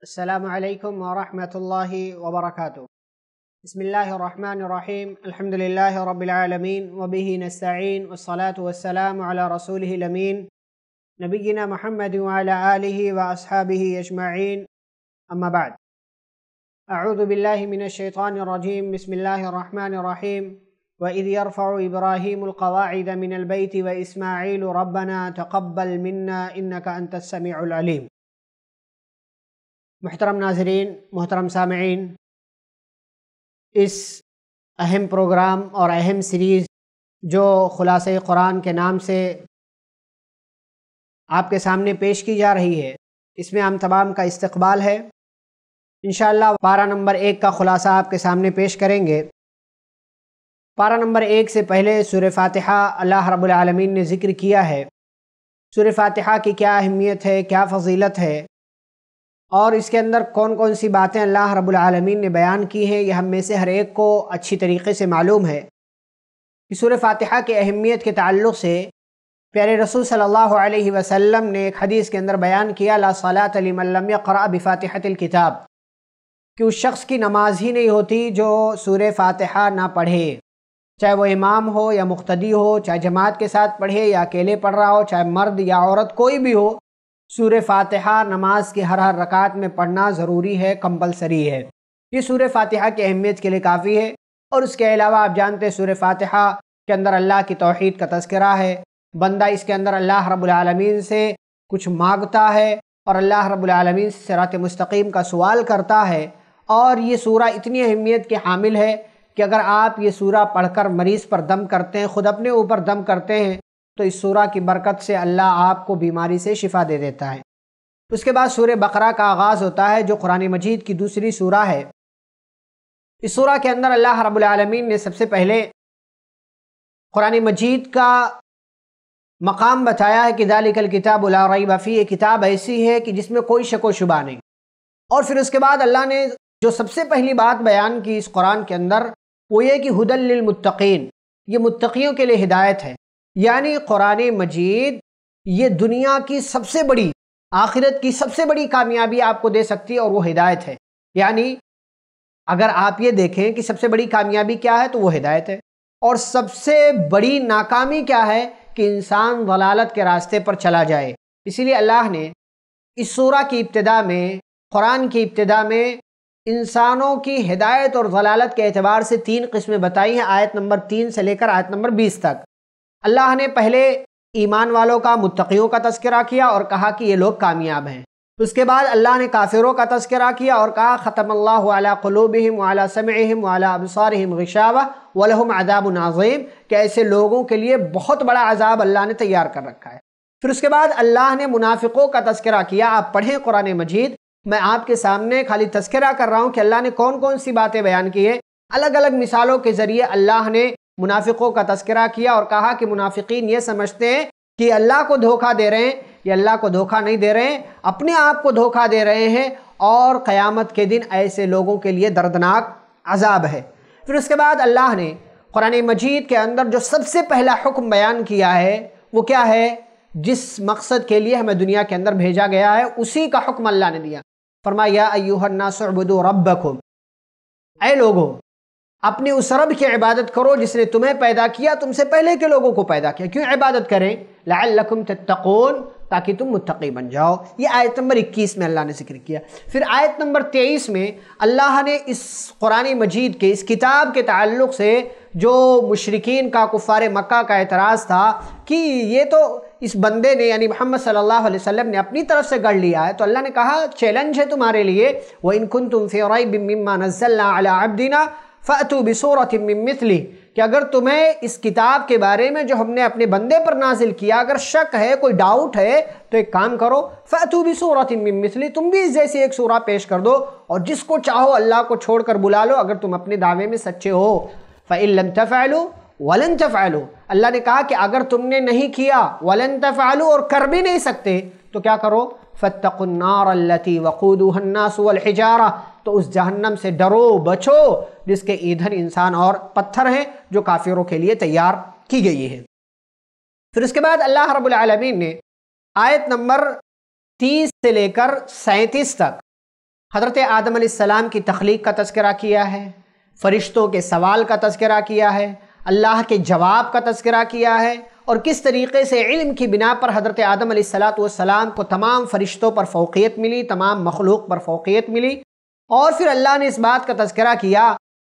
السلام عليكم ورحمة الله وبركاته بسم الله الرحمن الرحيم الحمد لله رب العالمين وبه نستعين والصلاة والسلام على رسوله الأمين نبينا محمد وعلى آله وأصحابه أجمعين أما بعد أعوذ بالله من الشيطان الرجيم بسم الله الرحمن الرحيم وإذ يرفع إبراهيم القواعد من البيت وإسماعيل ربنا تقبل منا إنك أنت السميع العليم मोहतरम नाजरीन मोहतरम सामीन इस अहम प्रोग्राम और अहम सीरीज़ जो ख़ुलास कुरान के नाम से आपके सामने पेश की जा रही है इसमें हम तमाम का इस्तबाल है इन पारा नंबर एक का ख़ुलासा आपके सामने पेश करेंगे पारा नंबर एक से पहले सुर फातहा अल्लाह रबालमीन ने ज़िक्र किया है सुर फातहा की क्या अहमियत है क्या फजीलत है और इसके अंदर कौन कौन सी बातें अल्लाह रब्बुल आलमीन ने बयान की हैं यह हम में से हर एक को अच्छी तरीके से मालूम है सूर फातिहा के अहमियत के ताल्लुक से प्यारे रसूल सल्लल्लाहु अलैहि वसल्लम ने एक हदीस के अंदर बयान किया ला सलात लिमल्लम क़रा बिफ़ातिहतिल किताब कि उस शख्स की नमाज ही नहीं होती जो सूर फातिहा ना पढ़े चाहे वो इमाम हो या मुख्तदी हो चाहे जमात के साथ पढ़े या अकेले पढ़ रहा हो चाहे मर्द या औरत कोई भी हो सूर फातहा नमाज की हर हर रकात में पढ़ना ज़रूरी है कंपलसरी है ये सूर फातहा की अहमियत के लिए काफ़ी है और उसके अलावा आप जानते हैं सूर फातहा के अंदर अल्लाह की तोहद का तस्करा है बंदा इसके अंदर अल्लाह रबालमीन से कुछ मांगता है और अल्लाह रबालमीन से सरात मस्तकीम का सवाल करता है और ये सूरा इतनी अहमियत के हामिल है कि अगर आप ये पढ़ पढ़कर मरीज़ पर दम करते हैं ख़ुद अपने ऊपर दम करते हैं तो इस सूरा की बरकत से अल्लाह आपको बीमारी से शिफा दे देता है उसके बाद सूर्य बकरा का आगाज़ होता है जो कुरान मजीद की दूसरी सूरा है इस सूरा के अंदर अल्लाह रबालमीन ने सबसे पहले कुरान मजीद का मकाम बताया है कि दालिकल किताब उलारई बफ़ी ये किताब ऐसी है कि जिसमें कोई शक व शुबा नहीं और फिर उसके बाद अल्लाह ने जो सबसे पहली बात बयान की इस कुरान के अंदर वो ये कि हदल मुत्तकीन ये मुत्तकियों के लिए हिदायत है यानी क़ुरान मजीद ये दुनिया की सबसे बड़ी आखिरत की सबसे बड़ी कामयाबी आपको दे सकती है और वो हिदायत है यानी अगर आप ये देखें कि सबसे बड़ी कामयाबी क्या है तो वो हिदायत है और सबसे बड़ी नाकामी क्या है कि इंसान वलालत के रास्ते पर चला जाए इसीलिए अल्लाह ने इस सूरा की इब्तदा में कुरान की इब्तदा में इंसानों की हिदायत और वलालत के अतबार से तीन किस्में बताई हैं आयत नंबर तीन से लेकर आयत नंबर बीस तक अल्लाह ने पहले ईमान वालों का मुतक़ियों का तस्करा किया और कहा कि ये लोग कामयाब हैं उसके बाद अल्लाह ने काफिरों का तस्करा किया और कहा ख़त्म अल्लाह वाला समम वाला अबसारम गशावा वलहम अदाब नाजीम के ऐसे लोगों के लिए बहुत बड़ा अजाब अल्लाह ने तैयार कर रखा है फिर उसके बाद अल्लाह ने मुनाफिकों का तस्करा किया आप पढ़ें कुरान मजीद मैं आपके सामने खाली तस्करा कर रहा हूँ कि अल्लाह ने कौन कौन सी बातें बयान की हैं अलग अलग मिसालों के ज़रिए अल्लाह ने मुनाफिकों का तस्करा किया और कहा कि मुनाफिकीन ये समझते हैं कि अल्लाह को धोखा दे रहे हैं ये अल्लाह को धोखा नहीं दे रहे हैं अपने आप को धोखा दे रहे हैं और क़यामत के दिन ऐसे लोगों के लिए दर्दनाक अजाब है फिर उसके बाद अल्लाह ने कुरान मजीद के अंदर जो सबसे पहला हुक्म बयान किया है वो क्या है जिस मकसद के लिए हमें दुनिया के अंदर भेजा गया है उसी का हुक्म अल्लाह ने दिया फरमाया अयुहन्नासबुद रबकुम ए लोगो अपने उस रब की इबादत करो जिसने तुम्हें पैदा किया तुमसे पहले के लोगों को पैदा किया क्यों इबादत करें लकुम तत्तकोन ताकि तुम मुतकी बन जाओ ये आयत नंबर 21 में अल्लाह ने जिक्र किया फिर आयत नंबर 23 में अल्लाह ने इस कुरान मजीद के इस किताब के ताल्लुक़ से जो मशरकिन का कुफ़ार मक्का का एतराज़ था कि ये तो इस बंदे ने यानी मोहम्मद सल्लल्लाहु अलैहि वसल्लम ने अपनी तरफ से गढ़ लिया है तो अल्लाह ने कहा चैलेंज है तुम्हारे लिए व इनकुन तुम फेराई बिम्मा नज़ल्ला अला अब्दीना فاتو بسوره من مثلي કે અગર તુમે ઇસ કિતાબ કે બારે મે જો હમને અપને bande પર નાઝિલ કિયા અગર શક હે કોઈ ડાઉટ હે તો એક કામ કરો ફાતુ બસુરત મિન્ મિથલી તુમ ભી જેસી એક સૂરા પેશ કર દો ઓર જિસકો ચાહો અલ્લાહ કો છોડકર બુલા લો અગર તુમ અપને દાવે મે સચ્ચે હો ફઇલમ તફઅલુ વલન તફઅલુ અલ્લાહ ને કહા કે અગર તુમને નહીં કિયા વલન તફઅલુ ઓર કર ભી નહીં સકતે તો ક્યા કરો ફતકુન નારલ્લતી વકુદુહાનનાસ વલ હિજારા तो उस जहन्नम से डरो बचो जिसके ईंधन इंसान और पत्थर हैं जो काफिरों के लिए तैयार की गई है फिर उसके बाद अल्लाह रब्बुल रबालमीन ने आयत नंबर तीस से लेकर सैंतीस तक हज़रत आदम सलाम की तख्लीक का तस्करा किया है फ़रिश्तों के सवाल का तस्करा किया है अल्लाह के जवाब का तस्करा किया है और किस तरीके से इल्म की बिना पर हज़रत आदम सलाम को तमाम फ़रिश्तों पर फ़ौक़ियत मिली तमाम मखलूक पर फ़ौक़ियत मिली और फिर अल्लाह ने इस बात का तस्करा किया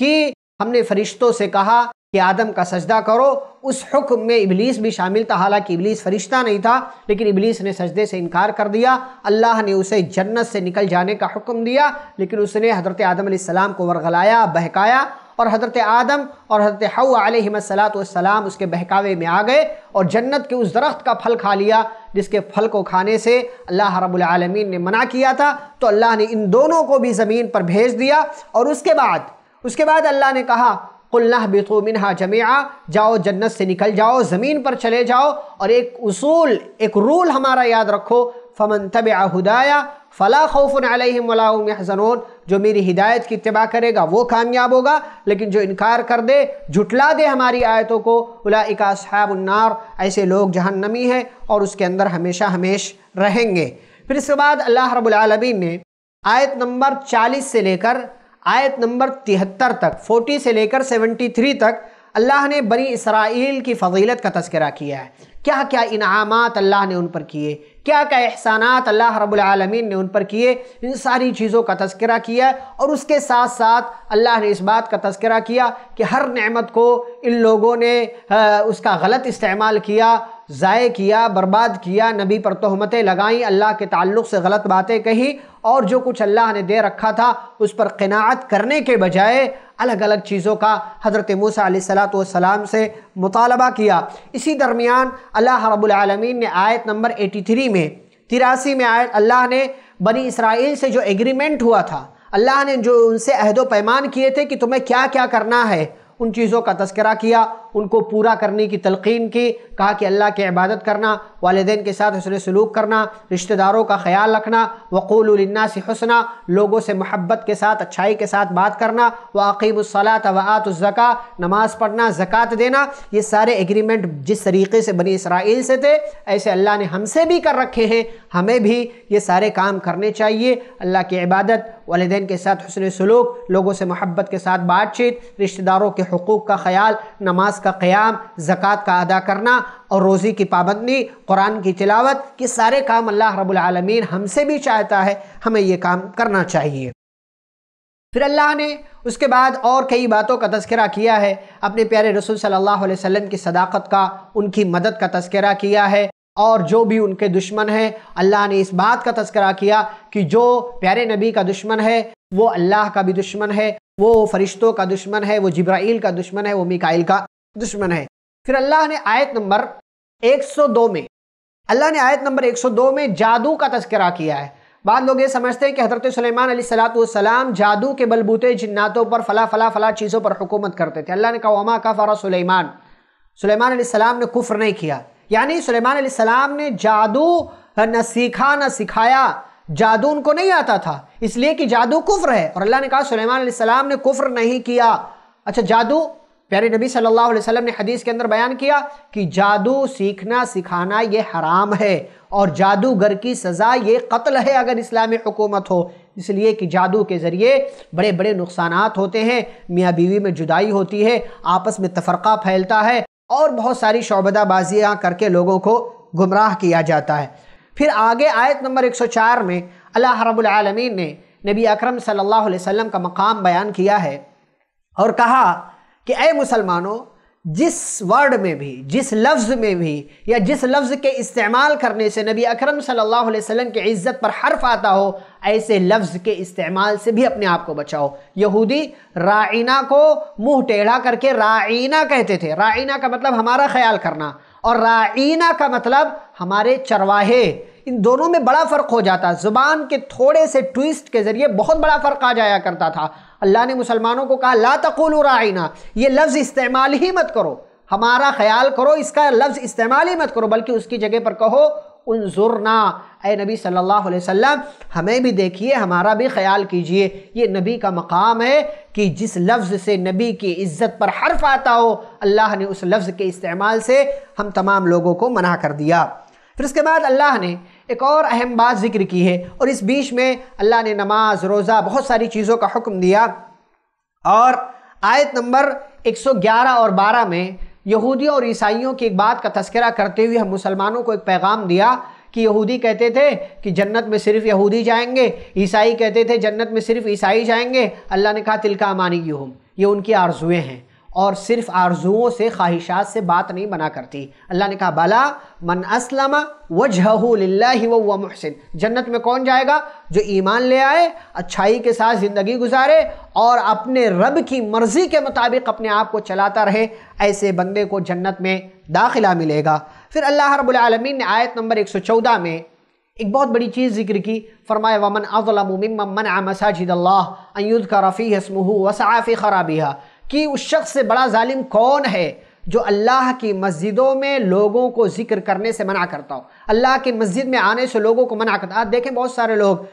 कि हमने फरिश्तों से कहा कि आदम का सजदा करो उस हुक्म में इबलीस भी शामिल था हालांकि इबलीस फरिश्ता नहीं था लेकिन इबलीस ने सजदे से इनकार कर दिया अल्लाह ने उसे जन्नत से निकल जाने का हुक्म दिया लेकिन उसने हज़रत आदम सलाम को वरगलाया बहकाया और हज़रत आदम और हज़रत हवासलाम उसके बहकावे में आ गए और जन्नत के उस दरख्त का फल खा लिया जिसके फल को खाने से अल्लाह रबालमीन ने मना किया था तो अल्लाह ने इन दोनों को भी ज़मीन पर भेज दिया और उसके बाद उसके बाद अल्लाह ने कहा कुल्ला बितुमिनहा जमिया जाओ जन्नत से निकल जाओ ज़मीन पर चले जाओ और एक उसूल एक रूल हमारा याद रखो फमन तब आहुदाया फ़ला खौफ़न अलहम जो मेरी हिदायत की इतबा करेगा वो कामयाब होगा लेकिन जो इनकार कर दे झुटला दे हमारी आयतों को उलाकाबनार ऐसे लोग जहन्नमी हैं और उसके अंदर हमेशा हमेश रहेंगे फिर इसके बाद अल्लाह रबालमीन ने आयत नंबर 40 से लेकर आयत नंबर तिहत्तर तक 40 से लेकर 73 तक अल्लाह ने बनी इसराइल की फजीलत का तस्करा किया है क्या क्या इनामत अल्लाह ने उन पर किए क्या क्या एहसानात अल्लाह रबालमीन ने उन पर किए इन सारी चीज़ों का तस्करा किया और उसके साथ साथ अल्लाह ने इस बात का तस्करा किया कि हर नमत को इन लोगों ने उसका गलत इस्तेमाल किया ज़ाय किया बर्बाद किया नबी पर तहमतें लगाईं अल्लाह के ताल्लुक़ से गलत बातें कहीं और जो कुछ अल्लाह ने दे रखा था उस पर क़नात करने के बजाय अलग अलग चीज़ों का हज़रत मूसा सलाम से मुतालबा किया इसी दरमियान अल्लाह रबालमीन ने आयत नंबर 83 में तिरासी में आयत अल्लाह ने बनी इसराइल से जो एग्रीमेंट हुआ था अल्लाह ने जो उनसे अहदो पैमान किए थे कि तुम्हें क्या क्या करना है उन चीज़ों का तस्करा किया उनको पूरा करने की तलकीन की कहा कि अल्लाह की इबादत करना वालदे के साथ हसन सलूक करना रिश्तेदारों का ख्याल रखना वक़ूलना से हसना लोगों से महब्बत के साथ अच्छाई के साथ बात करना वाक़ीबसलात वातज़क़ा नमाज़ पढ़ना ज़क़़त देना ये सारे एग्रीमेंट जिस तरीके से बनी इसराइल से थे ऐसे अल्लाह ने हमसे भी कर रखे हैं हमें भी ये सारे काम करने चाहिए अल्लाह की इबादत वालदे के साथ हसन सलूक लोगों से महब्बत के साथ बातचीत रिश्तेदारों के हकूक़ का ख्याल नमाज का क़्याम ज़क़़त का अदा करना और रोज़ी की पाबंदी कुरान की तिलावत ये सारे काम अल्लाह रबालमीन हमसे भी चाहता है हमें ये काम करना चाहिए फिर अल्लाह ने उसके बाद और कई बातों का तस्करा किया है अपने प्यारे रसूल सल्लल्लाहु अलैहि वसल्लम की सदाकत का उनकी मदद का तस्करा किया है और जो भी उनके दुश्मन हैं अल्लाह ने इस बात का तस्करा किया कि जो प्यारे नबी का दुश्मन है वो अल्लाह का भी दुश्मन है वो फरिश्तों का दुश्मन है वो जब्राइल का दुश्मन है वो मिकाइल का दुश्मन है फिर अल्लाह ने आयत नंबर 102 में अल्लाह ने आयत नंबर 102 में जादू का तस्करा किया है बाद लोग ये समझते हैं कि हज़रत सलेमान सलाम जादू के बलबूते जन्नातों पर फला फला फला चीज़ों पर हुकूमत करते थे अल्लाह ने कहा वमा का फ़रा सलेमान सलेमान सलाम ने कुफ्र नहीं किया यानी सलेमान सलाम ने जादू न सीखा न सिखाया जादू उनको नहीं आता था इसलिए कि जादू कुफ्र है और अल्लाह ने कहा सुलेमान सलाम ने कुफ्र नहीं किया अच्छा जादू प्यारे नबी सल्लल्लाहु अलैहि वसल्लम ने हदीस के अंदर बयान किया कि जादू सीखना सिखाना ये हराम है और जादूगर की सज़ा ये कत्ल है अगर इस्लामी हुकूमत हो इसलिए कि जादू के ज़रिए बड़े बड़े नुकसान होते हैं मियाँ बीवी में जुदाई होती है आपस में तफरक़ा फैलता है और बहुत सारी शोबदाबाजियाँ करके लोगों को गुमराह किया जाता है फिर आगे आयत नंबर 104 में अल्लाह रब्बुल आलमीन ने नबी अकरम सल्लल्लाहु अलैहि वसल्लम का मकाम बयान किया है और कहा कि अय मुसलमानों जिस वर्ड में भी जिस लफ्ज़ में भी या जिस लफ्ज़ के इस्तेमाल करने से नबी अकरम सल्लल्लाहु अलैहि वसल्लम की इज़्ज़त पर हर्फ आता हो ऐसे लफ्ज़ के इस्तेमाल से भी अपने आप को बचाओ यहूदी राइना को मुंह टेढ़ा करके राइना कहते थे राइना का मतलब हमारा ख्याल करना और राइना का मतलब हमारे चरवाहे इन दोनों में बड़ा फ़र्क हो जाता ज़ुबान के थोड़े से ट्विस्ट के ज़रिए बहुत बड़ा फ़र्क आ जाया करता था अल्लाह ने मुसलमानों को कहा ला तकुल राइना ये लफ्ज़ इस्तेमाल ही मत करो हमारा ख्याल करो इसका लफ्ज़ इस्तेमाल ही मत करो बल्कि उसकी जगह पर कहो उनजुरना ए नबी सल्लल्लाहु अलैहि वसल्लम हमें भी देखिए हमारा भी ख्याल कीजिए ये नबी का मकाम है कि जिस लफ्ज़ से नबी की इज़्ज़त पर हर्फ आता हो अल्लाह ने उस लफ्ज़ के इस्तेमाल से हम तमाम लोगों को मना कर दिया फिर उसके बाद अल्लाह ने एक और अहम बात जिक्र की है और इस बीच में अल्लाह ने नमाज रोज़ा बहुत सारी चीज़ों का हुक्म दिया और आयत नंबर 111 और 12 में यहूदियों और ईसाइयों की एक बात का तस्करा करते हुए हम मुसलमानों को एक पैगाम दिया कि यहूदी कहते थे कि जन्नत में सिर्फ यहूदी जाएंगे ईसाई कहते थे जन्नत में सिर्फ ईसाई जाएंगे अल्लाह ने कहा तिलका मानी की ये उनकी आरजुएँ हैं और सिर्फ आरजुओं से ख्वाहिशात से बात नहीं बना करती अल्लाह ने कहा बला मन असलम वजहल्ला व महसिन जन्नत में कौन जाएगा जो ईमान ले आए अच्छाई के साथ ज़िंदगी गुजारे और अपने रब की मर्ज़ी के मुताबिक अपने आप को चलाता रहे ऐसे बंदे को जन्नत में दाखिला मिलेगा फिर अल्लाह रबालमीन ने आयत नंबर एक सौ चौदह में एक बहुत बड़ी चीज़ जिक्र की फरमाए वमन अज़लम ममन मसाजिद अल्लाह अयुद का रफ़ी हसमह वसाफ़ी खराबिया कि उस शख्स से बड़ा जालिम कौन है जो अल्लाह की मस्जिदों में लोगों को जिक्र करने से मना करता हो अल्लाह की मस्जिद में आने से लोगों को मना करता आप देखें बहुत सारे लोग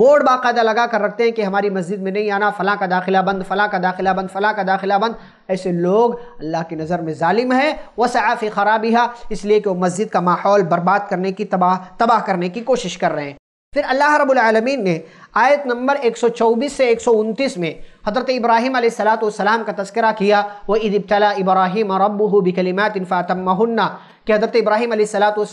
बोर्ड बाकायदा लगा कर रखते हैं कि हमारी मस्जिद में नहीं आना फ़लाँ का दाखिला बंद फ़लाँ का दाखिला बंद फ़लाँ का दाखिला बंद ऐसे लोग अल्लाह की नज़र में ालिम है वह ख़राबी ख़राबिया इसलिए कि वो मस्जिद का माहौल बर्बाद करने की तबाह तबाह करने की कोशिश कर रहे हैं फिर अल्लाह रबालमीन ने आयत नंबर 124 से 129 में हज़रत इब्राहिम सलाम का तस्करा किया व इब्तला इब्राहिम रबू बिकलिमात फ़ातमहन्ना कि हज़रत इब्राहिम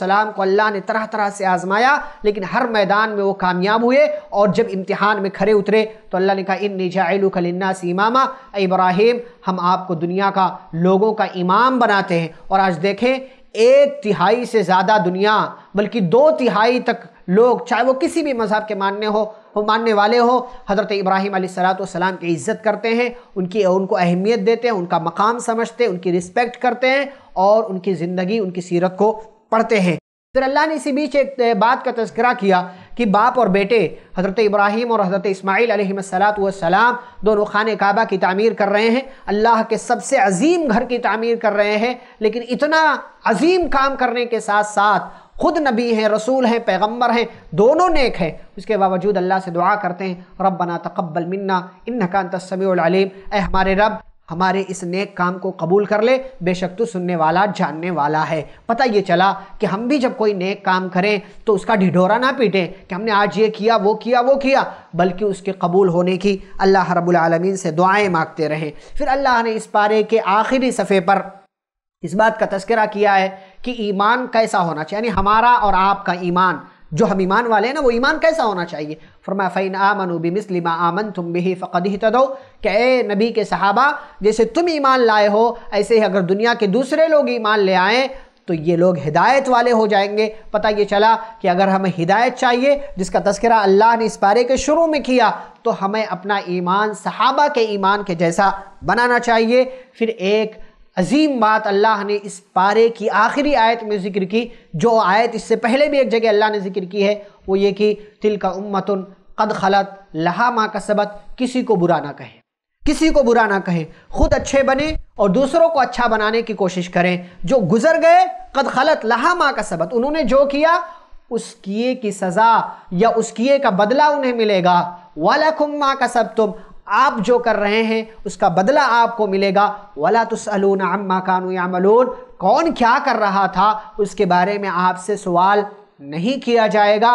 सलाम को अल्लाह ने तरह तरह से आज़माया लेकिन हर मैदान में वो कामयाब हुए और जब इम्तहान में खड़े उतरे तो अल्लाह ने कहा इन से इमामा इब्राहिम हम आपको दुनिया का लोगों का इमाम बनाते हैं और आज देखें एक तिहाई से ज़्यादा दुनिया बल्कि दो तिहाई तक लोग चाहे वो किसी भी मज़हब के मानने हो वो मानने वाले हो हज़रत इब्राहिम सलाम की इज़्ज़त करते हैं उनकी उनको अहमियत देते हैं उनका मकाम समझते हैं उनकी रिस्पेक्ट करते हैं और उनकी ज़िंदगी उनकी सीरत को पढ़ते हैं फिर अल्लाह ने इसी बीच एक बात का तस्करा किया कि बाप और बेटे हज़रत इब्राहीम और हज़रत इसमाईल सलाम दोनों खान काबा की तमीर कर रहे हैं अल्लाह के सबसे अजीम घर की तमीर कर रहे हैं लेकिन इतना अजीम काम करने के साथ साथ खुद नबी हैं रसूल हैं पैगम्बर हैं दोनों नेक हैं उसके बावजूद अल्लाह से दुआ करते हैं रब बना तकबल मन्ना इन हकान तस्मीम ए हमारे रब हमारे इस नेक काम को कबूल कर ले बेशक तो सुनने वाला जानने वाला है पता ये चला कि हम भी जब कोई नेक काम करें तो उसका ढिढोरा ना पीटें कि हमने आज ये किया वो किया वो किया बल्कि उसके कबूल होने की अल्लाह रबालमीन से दुआएं मांगते रहें फिर अल्लाह ने इस पारे के आखिरी सफ़े पर इस बात का तस्करा किया है कि ईमान कैसा होना चाहिए यानी हमारा और आपका ईमान जो हम ईमान वाले हैं ना वो ईमान कैसा होना चाहिए फरमा फ़ैन आमन बी मिसलिमा आमन तुम भी फ़कद ही तदो के ए नबी के सहाबा जैसे तुम ईमान लाए हो ऐसे ही अगर दुनिया के दूसरे लोग ईमान ले आएँ तो ये लोग हिदायत वाले हो जाएंगे पता ये चला कि अगर हमें हिदायत चाहिए जिसका तस्करा अल्लाह ने इस पारे के शुरू में किया तो हमें अपना ईमान सहाबा के ईमान के जैसा बनाना चाहिए फिर एक अजीम बात अल्लाह ने इस पारे की आखिरी आयत में जिक्र की जो आयत इससे पहले भी एक जगह अल्लाह ने जिक्र की है वो ये कि तिल का उम्मतन कद खलत लहा माँ का सबक किसी को बुरा ना कहे किसी को बुरा ना कहे खुद अच्छे बने और दूसरों को अच्छा बनाने की कोशिश करें जो गुजर गए कद खलत लहा माँ का सबक उन्होंने जो किया उस किए की सज़ा या उस किए का बदला उन्हें मिलेगा वाला खुम माँ का सब तुम आप जो कर रहे हैं उसका बदला आपको मिलेगा वला तसलून अम्मा कानू यामलून कौन क्या कर रहा था उसके बारे में आपसे सवाल नहीं किया जाएगा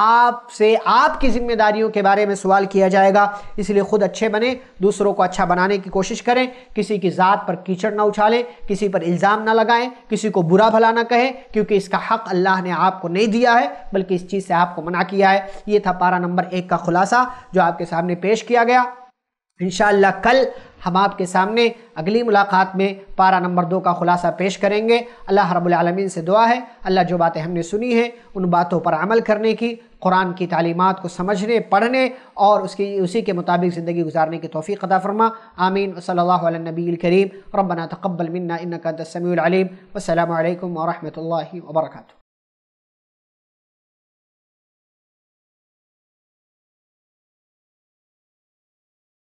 आपसे आपकी ज़िम्मेदारियों के बारे में सवाल किया जाएगा इसलिए ख़ुद अच्छे बने दूसरों को अच्छा बनाने की कोशिश करें किसी की ज़ात पर कीचड़ ना उछालें किसी पर इल्ज़ाम ना लगाएं किसी को बुरा भला ना कहें क्योंकि इसका हक़ अल्लाह ने आपको नहीं दिया है बल्कि इस चीज़ से आपको मना किया है ये था पारा नंबर एक का ख़ुलासा जो आपके सामने पेश किया गया इन कल हम आपके सामने अगली मुलाकात में पारा नंबर दो का खुलासा पेश करेंगे अल्लाह रबालमीन से दुआ है अल्लाह जो बातें हमने सुनी हैं उन बातों पर अमल करने की कुरान की तालीमत को समझने पढ़ने और उसकी उसी के मुताबिक ज़िंदगी गुजारने की तोफ़ी अदा फरमा आमीन वसल नबी करीम रबना तकबल मन्ना इनका तसमीम वसलम वरहमल वर्का